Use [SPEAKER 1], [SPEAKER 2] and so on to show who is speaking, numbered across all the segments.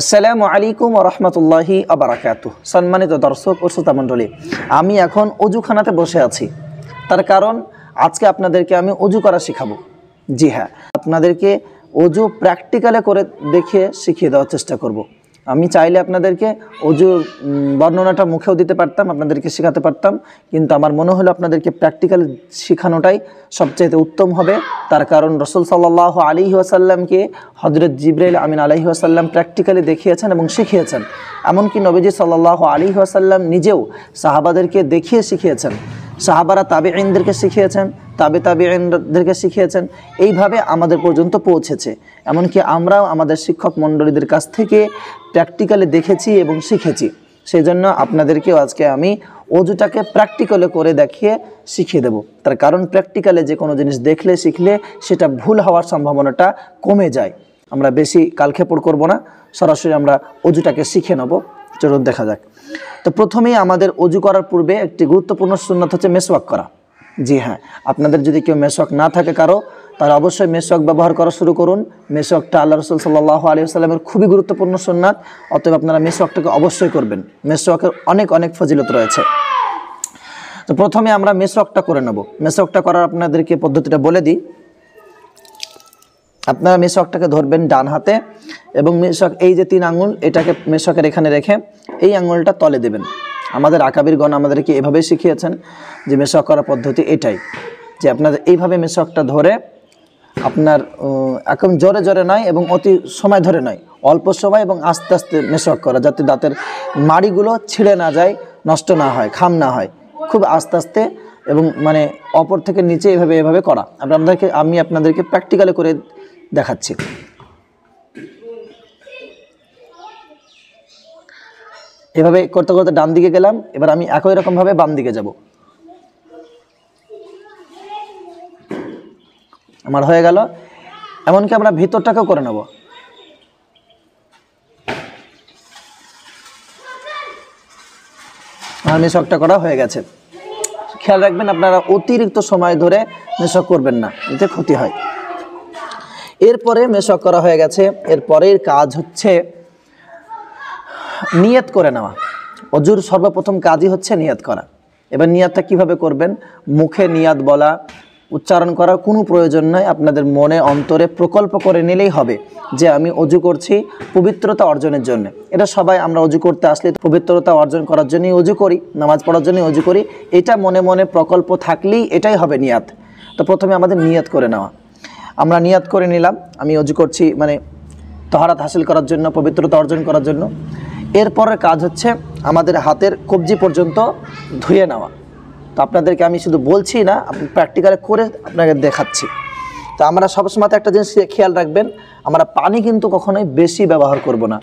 [SPEAKER 1] আসসালামু আলাইকুম রহমতুল্লাহি আবরাকাত সম্মানিত দর্শক ও মণ্ডলী আমি এখন অজুখানাতে বসে আছি তার কারণ আজকে আপনাদেরকে আমি অজু করা শেখাবো জি হ্যাঁ আপনাদেরকে অজু প্র্যাকটিক্যালে করে দেখিয়ে শিখিয়ে দেওয়ার চেষ্টা করব। আমি চাইলে আপনাদেরকে অজুর বর্ণনাটা মুখেও দিতে পারতাম আপনাদেরকে শেখাতে পারতাম কিন্তু আমার মনে হলো আপনাদেরকে প্র্যাকটিক্যাল শেখানোটাই সবচেয়ে উত্তম হবে তার কারণ রসুল সাল্লাহ আলী আসাল্লামকে হজরত জিব্রাইল আমিন আলহি আসাল্লাম প্র্যাকটিক্যালি দেখিয়েছেন এবং শিখিয়েছেন এমনকি নবীজি সাল্লাহ আলী আসাল্লাম নিজেও সাহাবাদেরকে দেখিয়ে শিখিয়েছেন সাহাবারা তাবে আইনদেরকে শিখিয়েছেন তাবে তাবে আইনদেরকে শিখিয়েছেন এইভাবে আমাদের পর্যন্ত পৌঁছেছে এমনকি আমরাও আমাদের শিক্ষক মণ্ডলীদের কাছ থেকে প্র্যাকটিক্যালি দেখেছি এবং শিখেছি সেই জন্য আপনাদেরকেও আজকে আমি অজুটাকে প্র্যাকটিক্যালে করে দেখিয়ে শিখিয়ে দেব তার কারণ প্র্যাকটিক্যালে যে কোনো জিনিস দেখলে শিখলে সেটা ভুল হওয়ার সম্ভাবনাটা কমে যায় আমরা বেশি কালক্ষেপড় করব না সরাসরি আমরা অজুটাকে শিখে নেব চলুন দেখা যাক তো প্রথমেই আমাদের অজু করার পূর্বে একটি গুরুত্বপূর্ণ সুন্নত হচ্ছে মেসওয়াক করা জি হ্যাঁ আপনাদের যদি কেউ মেসওয়াক না থাকে কারো তাহলে অবশ্যই মেসওয়াক ব্যবহার করা শুরু করুন মেসওয়াকটা আল্লাহ রসুল সাল্লাহ আলিয়াল্লামের খুবই গুরুত্বপূর্ণ সুন্নাত অতএব আপনারা মেসওয়াকটাকে অবশ্যই করবেন মেসওয়াকের অনেক অনেক ফজিলত রয়েছে তো প্রথমে আমরা মেসওয়াকটা করে নেব মেসওয়াকটা করার আপনাদেরকে পদ্ধতিটা বলে দিই আপনারা মেশকটাকে ধরবেন ডান হাতে এবং মেশক এই যে তিন আঙুল এটাকে মেশকের এখানে রেখে এই আঙুলটা তলে দেবেন আমাদের আকাবিরগণ আমাদেরকে এভাবেই শিখিয়েছেন যে মেশক করার পদ্ধতি এটাই যে আপনাদের এইভাবে মেশকটা ধরে আপনার একদম জোরে জোরে নয় এবং অতি সময় ধরে নয় অল্প সময় এবং আস্তে আস্তে মেশক করা যাতে দাঁতের মাড়িগুলো ছিঁড়ে না যায় নষ্ট না হয় খাম না হয় খুব আস্তে আস্তে এবং মানে অপর থেকে নিচে এভাবে এভাবে করা আপনাদেরকে আমি আপনাদেরকে প্র্যাকটিক্যালি করে দেখাচ্ছে এভাবে করতে করতে ডান দিকে গেলাম এবার আমি একই রকমভাবে বাম দিকে যাব আমার হয়ে গেল এমনকি আমরা ভিতরটাকেও করে নেব আর মেশকটা করা হয়ে গেছে খেয়াল রাখবেন আপনারা অতিরিক্ত সময় ধরে মেশক করবেন না এতে ক্ষতি হয় এরপরে মেশক করা হয়ে গেছে এরপরের কাজ হচ্ছে নিয়ত করে নেওয়া অজুর সর্বপ্রথম কাজই হচ্ছে নিয়াত করা এবার নিয়াতটা কিভাবে করবেন মুখে নিয়াত বলা উচ্চারণ করার কোনো প্রয়োজন নয় আপনাদের মনে অন্তরে প্রকল্প করে নিলেই হবে যে আমি অজু করছি পবিত্রতা অর্জনের জন্য এটা সবাই আমরা অজু করতে আসলে পবিত্রতা অর্জন করার জন্যই অজু করি নামাজ পড়ার জন্যই অজু করি এটা মনে মনে প্রকল্প থাকলেই এটাই হবে নিয়াত তো প্রথমে আমাদের নিয়াত করে নেওয়া আমরা নিয়াত করে নিলাম আমি অজু করছি মানে তহারাত হাসিল করার জন্য পবিত্রতা অর্জন করার জন্য এরপরের কাজ হচ্ছে আমাদের হাতের কবজি পর্যন্ত ধুয়ে নেওয়া তো আপনাদেরকে আমি শুধু বলছি না আপনি প্র্যাকটিক্যালে করে আপনাকে দেখাচ্ছি তো আমরা সবসময় একটা জিনিস খেয়াল রাখবেন আমরা পানি কিন্তু কখনোই বেশি ব্যবহার করব না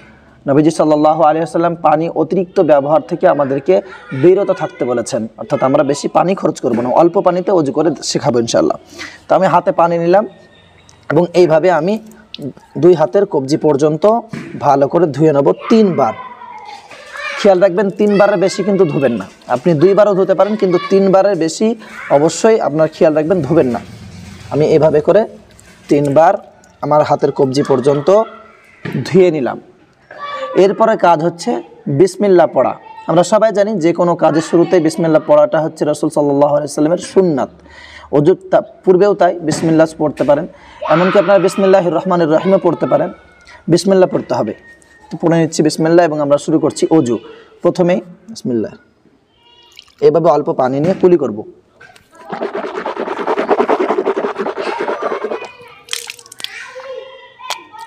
[SPEAKER 1] নবীজি সাল্লাহ আলিয়াল্লাম পানি অতিরিক্ত ব্যবহার থেকে আমাদেরকে বিরত থাকতে বলেছেন অর্থাৎ আমরা বেশি পানি খরচ করব না অল্প পানিতে অজু করে শেখাবো ইনশাল্লাহ তো আমি হাতে পানি নিলাম এবং এইভাবে আমি দুই হাতের কবজি পর্যন্ত ভালো করে ধুয়ে নেব তিনবার খেয়াল রাখবেন তিনবারের বেশি কিন্তু ধুবেন না আপনি দুইবারও ধুতে পারেন কিন্তু তিনবারের বেশি অবশ্যই আপনার খেয়াল রাখবেন ধুবেন না আমি এভাবে করে তিনবার আমার হাতের কবজি পর্যন্ত ধুয়ে নিলাম এরপরে কাজ হচ্ছে বিসমিল্লা পড়া আমরা সবাই জানি যে কোনো কাজের শুরুতে বিসমিল্লা পড়াটা হচ্ছে রসুল সাল্লাহ সাল্লামের সুন্নাত অজুর পূর্বেও তাই বিসমিল্লা পড়তে পারেন এমনকি আপনারা বিসমিল্লাহ রহমানুর রহিমে পড়তে পারেন বিসমিল্লা পড়তে হবে তো পড়ে নিচ্ছি বিসমিল্লা এবং আমরা শুরু করছি অজু প্রথমেই বিসমিল্লা এভাবে অল্প পানি নিয়ে কুলি করব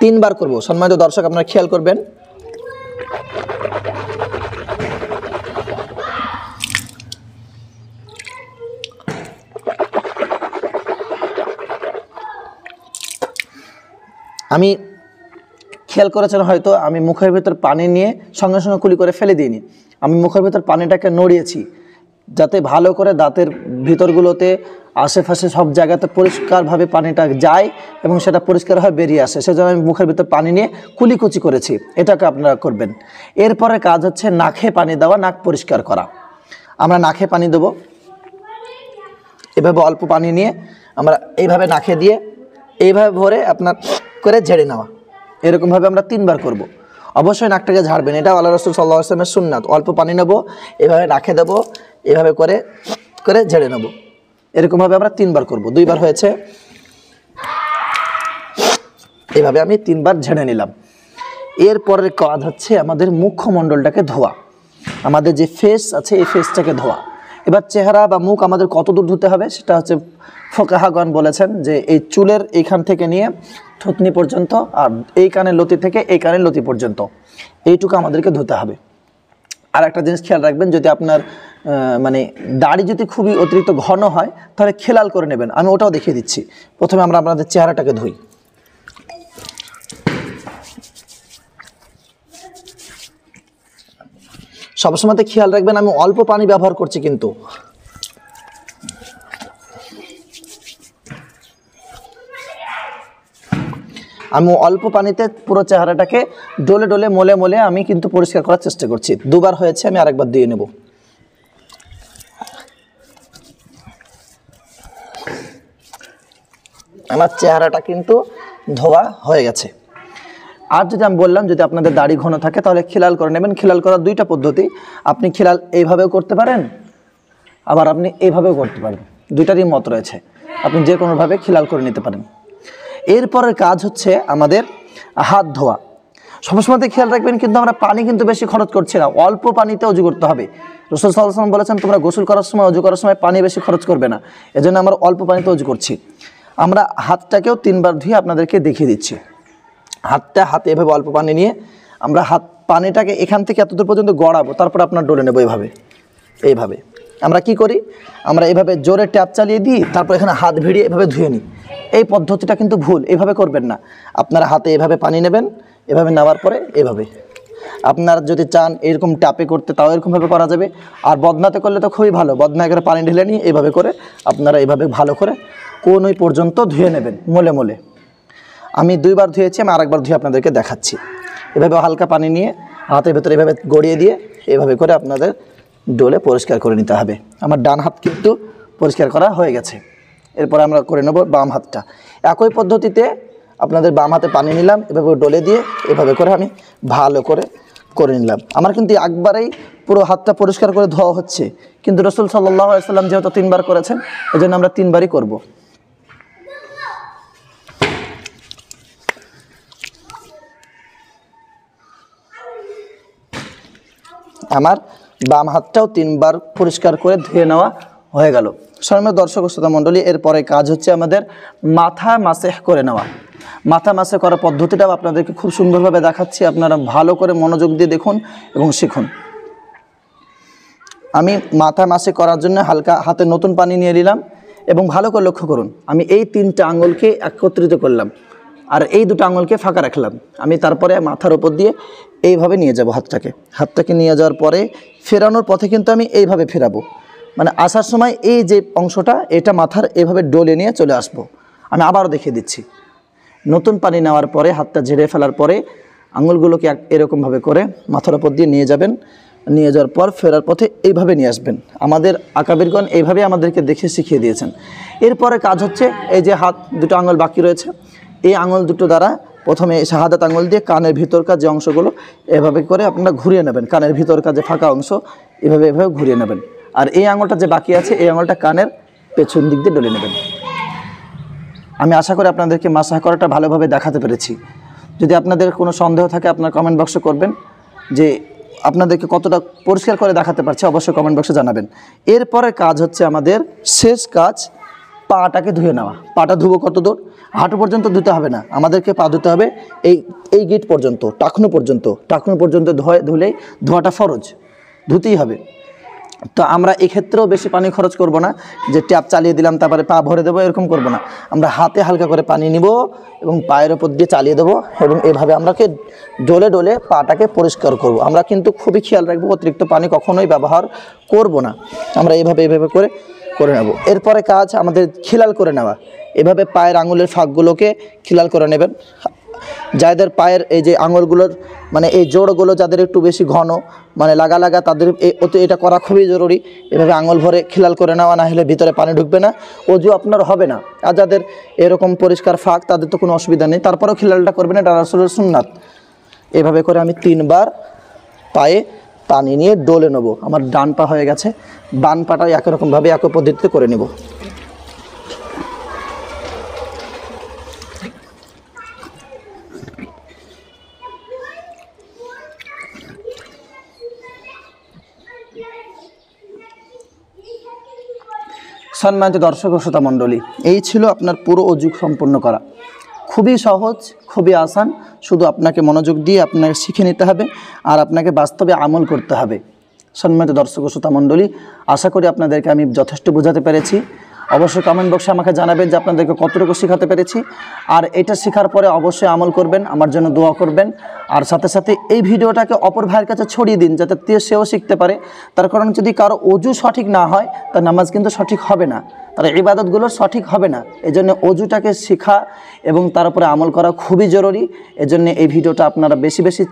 [SPEAKER 1] তিনবার করব সম্মানিত দর্শক আপনারা খেয়াল করবেন আমি খেয়াল করেছেন হয়তো আমি মুখের ভেতর পানি নিয়ে সঙ্গে সঙ্গে কুলি করে ফেলে দিইনি আমি মুখের ভেতর পানিটাকে নড়িয়েছি যাতে ভালো করে দাঁতের ভিতরগুলোতে আশেপাশে সব জায়গাতে পরিষ্কারভাবে পানিটা যায় এবং সেটা পরিষ্কার হয়ে বেরিয়ে আসে সেজন্য আমি মুখের ভিতর পানি নিয়ে কুলিকুচি করেছি এটাকে আপনারা করবেন এরপরে কাজ হচ্ছে নাখে পানি দেওয়া নাক পরিষ্কার করা আমরা নাখে পানি দেব এভাবে অল্প পানি নিয়ে আমরা এইভাবে নাখে দিয়ে এইভাবে ভরে আপনার করে ঝেড়ে নেওয়া এরকমভাবে আমরা তিনবার করব। অবশ্যই নাকটাকে ঝাড়বেন এটা আল্লাহ রসুল সাল্লাহ আসলামের সুননাত অল্প পানি নেব এভাবে রাখে দেব এভাবে করে করে ঝেড়ে নেব এরকমভাবে আমরা তিনবার করব দুইবার হয়েছে এভাবে আমি তিনবার ঝেড়ে নিলাম এরপরের কাজ হচ্ছে আমাদের মুখ্যমণ্ডলটাকে ধোয়া আমাদের যে ফেস আছে এই ফেসটাকে ধোয়া এবার চেহারা বা মুখ আমাদের কত দূর ধুতে হবে সেটা হচ্ছে ফোকাহাগণ বলেছেন যে এই চুলের এইখান থেকে নিয়ে থুতনি পর্যন্ত আর এই কানের লতি থেকে এই কানের লতি পর্যন্ত এইটুকু আমাদেরকে ধুতে হবে আর একটা জিনিস খেয়াল রাখবেন যদি আপনার মানে দাড়ি যদি খুবই অতিরিক্ত ঘন হয় তাহলে খেলাল করে নেবেন আমি ওটাও দেখিয়ে দিচ্ছি প্রথমে আমরা আপনাদের চেহারাটাকে ধুই সবসময়তে খেয়াল রাখবেন আমি অল্প পানি ব্যবহার করছি কিন্তু আমি অল্প পানিতে পুরো চেহারাটাকে ডলে ডলে মোলে মোলে আমি কিন্তু পরিষ্কার করার চেষ্টা করছি দুবার হয়েছে আমি আরেকবার দিয়ে নেব আমার চেহারাটা কিন্তু ধোয়া হয়ে গেছে আর যদি আমি বললাম যদি আপনাদের দাড়ি ঘন থাকে তাহলে খিলাল করে নেবেন খিলাল করার দুইটা পদ্ধতি আপনি খিলাল এইভাবেও করতে পারেন আবার আপনি এইভাবেও করতে পারেন দুইটারই মত রয়েছে আপনি যে কোনোভাবে খিলাল করে নিতে পারেন এরপরের কাজ হচ্ছে আমাদের হাত ধোয়া সবসময়তে খেয়াল রাখবেন কিন্তু আমরা পানি কিন্তু বেশি খরচ করছি না অল্প পানিতে অজু করতে হবে রসুল সাল্লাম বলেছেন তোমরা গোসল করার সময় অজু করার সময় পানি বেশি খরচ করবে না এজন্য আমরা অল্প পানিতে অজু করছি আমরা হাতটাকেও তিনবার ধুয়ে আপনাদেরকে দেখিয়ে দিচ্ছি হাতটা হাতে এভাবে অল্প পানি নিয়ে আমরা হাত পানিটাকে এখান থেকে এতদূর পর্যন্ত গড়াবো তারপর আপনার ডলে নেবো এইভাবে এইভাবে আমরা কি করি আমরা এভাবে জোরে ট্যাপ চালিয়ে দিই তারপর এখানে হাত ভিড়িয়ে এভাবে ধুয়ে নিই এই পদ্ধতিটা কিন্তু ভুল এভাবে করবেন না আপনারা হাতে এভাবে পানি নেবেন এভাবে নেওয়ার পরে এভাবে আপনার যদি চান এরকম ট্যাপে করতে তাও এরকমভাবে করা যাবে আর বদনাতে করলে তো খুবই ভালো বদনা করে পানি ঢেলে নিই এভাবে করে আপনারা এভাবে ভালো করে কোন ওই পর্যন্ত ধুয়ে নেবেন মোলে মোলে আমি দুইবার ধুয়েছি আমি আরেকবার ধুয়ে আপনাদেরকে দেখাচ্ছি এভাবে হালকা পানি নিয়ে হাতের ভেতরে এভাবে গড়িয়ে দিয়ে এভাবে করে আপনাদের ডোলে পরিষ্কার করে নিতে হবে আমার ডান হাত কিন্তু পরিষ্কার করা হয়ে গেছে এরপর আমরা করে নেব বাম হাতটা একই পদ্ধতিতে আপনাদের বাম হাতে পানি নিলাম এভাবে ডোলে দিয়ে এভাবে করে আমি ভালো করে করে নিলাম আমার কিন্তু একবারেই পুরো হাতটা পরিষ্কার করে ধোয়া হচ্ছে কিন্তু রসুল সাল্লাহ সাল্লাম যেহেতু তিনবার করেছেন এজন্য আমরা তিনবারই করব। আমার বাম হাতটাও তিনবার পরিষ্কার করে ধুয়ে নেওয়া হয়ে গেল সর্মে দর্শক শ্রোতা মণ্ডলী এরপরে কাজ হচ্ছে আমাদের মাথা মাসেহ করে নেওয়া মাথা মাসে করার পদ্ধতিটাও আপনাদেরকে খুব সুন্দরভাবে দেখাচ্ছি আপনারা ভালো করে মনোযোগ দিয়ে দেখুন এবং শিখুন আমি মাথা মাসে করার জন্য হালকা হাতে নতুন পানি নিয়ে নিলাম এবং ভালো করে লক্ষ্য করুন আমি এই তিনটা আঙুলকে একত্রিত করলাম আর এই দুটো আঙুলকে ফাঁকা রাখলাম আমি তারপরে মাথার ওপর দিয়ে এইভাবে নিয়ে যাব হাতটাকে হাতটাকে নিয়ে যাওয়ার পরে ফেরানোর পথে কিন্তু আমি এইভাবে ফেরাবো মানে আসার সময় এই যে অংশটা এটা মাথার এভাবে ডলে নিয়ে চলে আসব। আমি আবারও দেখিয়ে দিচ্ছি নতুন পানি নেওয়ার পরে হাতটা ঝেড়ে ফেলার পরে আঙুলগুলোকে এরকমভাবে করে মাথার ওপর দিয়ে নিয়ে যাবেন নিয়ে যাওয়ার পর ফেরার পথে এইভাবে নিয়ে আসবেন আমাদের আকাবিরগণ এইভাবে আমাদেরকে দেখে শিখিয়ে দিয়েছেন এরপরে কাজ হচ্ছে এই যে হাত দুটো আঙুল বাকি রয়েছে এই আঙুল দুটো দ্বারা প্রথমে শাহাদাত আঙুল দিয়ে কানের ভিতরকার যে অংশগুলো এভাবে করে আপনারা ঘুরিয়ে নেবেন কানের ভিতরকার যে ফাঁকা অংশ এভাবে এভাবে ঘুরিয়ে নেবেন আর এই আঙুলটা যে বাকি আছে এই আঙুলটা কানের পেছন দিক দিয়ে ডলে নেবেন আমি আশা করি আপনাদেরকে মাসাহ করাটা ভালোভাবে দেখাতে পেরেছি যদি আপনাদের কোনো সন্দেহ থাকে আপনার কমেন্ট বক্সে করবেন যে আপনাদেরকে কতটা পরিষ্কার করে দেখাতে পারছে অবশ্যই কমেন্ট বক্সে জানাবেন এরপরে কাজ হচ্ছে আমাদের শেষ কাজ পাটাকে ধুয়ে নেওয়া পাটা ধুবো কত দূর হাঁটু পর্যন্ত ধুতে হবে না আমাদেরকে পা ধুতে হবে এই এই গিট পর্যন্ত টাকনো পর্যন্ত টাকনো পর্যন্ত ধোয়া ধুলেই ধোয়াটা ফরজ ধুতেই হবে তো আমরা এক্ষেত্রেও বেশি পানি খরচ করব না যে ট্যাপ চালিয়ে দিলাম তারপরে পা ভরে দেবো এরকম করব না আমরা হাতে হালকা করে পানি নিব এবং পায়ের ওপর দিয়ে চালিয়ে দেবো এবং এভাবে আমরাকে ডলে ডলে পাটাকে পরিষ্কার করব। আমরা কিন্তু খুবই খেয়াল রাখবো অতিরিক্ত পানি কখনোই ব্যবহার করব না আমরা এভাবে এভাবে করে করে নেব এরপরে কাজ আমাদের খিলাল করে নেওয়া এভাবে পায়ের আঙুলের ফাঁকগুলোকে খিলাল করে নেবেন যাদের পায়ের এই যে আঙুলগুলোর মানে এই জোড়গুলো যাদের একটু বেশি ঘন মানে লাগা লাগা তাদের এটা করা খুবই জরুরি এভাবে আঙুল ভরে খিলাল করে নেওয়া না হলে ভিতরে পানি ঢুকবে না অজু আপনার হবে না আর যাদের এরকম পরিষ্কার ফাঁক তাদের তো কোনো অসুবিধা নেই তারপরেও খিলালটা করবে না রাসুলের সুননাথ এভাবে করে আমি তিনবার পায়ে টানে নিয়ে ডোলে নেবো আমার ডান পা হয়ে গেছে বান পাটাই একই রকমভাবে একই পদ্ধতিতে করে নেব সম্মানিত দর্শক শ্রোতা মণ্ডলী এই ছিল আপনার পুরো অযুগ সম্পন্ন করা খুবই সহজ খুবই আসান শুধু আপনাকে মনোযোগ দিয়ে আপনাকে শিখে নিতে হবে আর আপনাকে বাস্তবে আমল করতে হবে সম্মানিত দর্শক শ্রোতা মণ্ডলী আশা করি আপনাদেরকে আমি যথেষ্ট বোঝাতে পেরেছি অবশ্যই কমেন্ট বক্সে আমাকে জানাবেন যে আপনাদেরকে কতটুকু শেখাতে পেরেছি আর এটা শেখার পরে অবশ্যই আমল করবেন আমার জন্য দোয়া করবেন আর সাথে সাথে এই ভিডিওটাকে অপর ভাইয়ের কাছে ছড়িয়ে দিন যাতে সেও শিখতে পারে তার কারণ যদি কারো অজু সঠিক না হয় তার নামাজ কিন্তু সঠিক হবে না তার ইবাদতগুলো সঠিক হবে না এই জন্য অজুটাকে শেখা এবং তার উপরে আমল করা খুবই জরুরি এজন্য এই ভিডিওটা আপনারা বেশি বেশি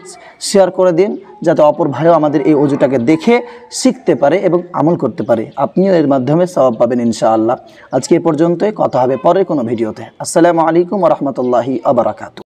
[SPEAKER 1] শেয়ার করে দিন যাতে অপর ভাইও আমাদের এই অজুটাকে দেখে শিখতে পারে এবং আমল করতে পারে আপনিও এর মাধ্যমে সবাব পাবেন ইনশাআল্লাহ আজকে এ পর্যন্তই কথা হবে পরে কোনো ভিডিওতে আসসালামু আলাইকুম রহমতুল্লাহি আবরাকাত